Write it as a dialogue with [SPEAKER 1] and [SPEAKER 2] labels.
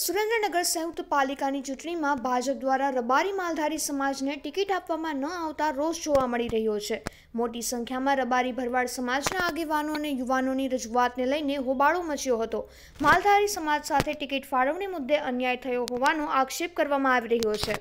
[SPEAKER 1] સુરેન્દ્રનગર સંયુક્ત પાલિકાની ચૂંટણીમાં ભાજપ દ્વારા રબારી માલધારી સમાજને ટિકિટ આપવામાં ન આવતા રોષ જોવા મળી રહ્યો છે મોટી સંખ્યામાં રબારી ભરવાડ સમાજના આગેવાનો અને યુવાનોની રજૂઆતને લઈને હોબાળો મચ્યો હતો માલધારી સમાજ સાથે ટિકિટ ફાળવણી મુદ્દે અન્યાય થયો હોવાનો આક્ષેપ કરવામાં આવી રહ્યો છે